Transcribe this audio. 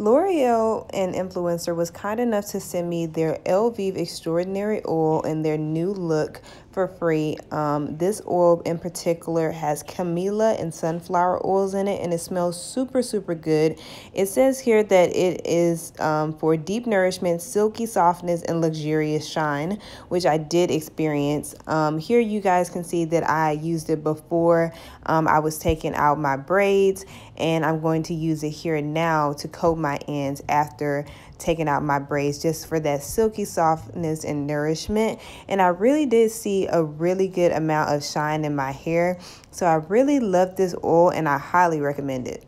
L'Oreal, an influencer, was kind enough to send me their Elvive Extraordinary Oil and their new look for free. Um, this oil in particular has camilla and sunflower oils in it and it smells super, super good. It says here that it is um, for deep nourishment, silky softness, and luxurious shine, which I did experience. Um, here you guys can see that I used it before um, I was taking out my braids and I'm going to use it here now to coat my my ends after taking out my braids just for that silky softness and nourishment. And I really did see a really good amount of shine in my hair. So I really love this oil and I highly recommend it.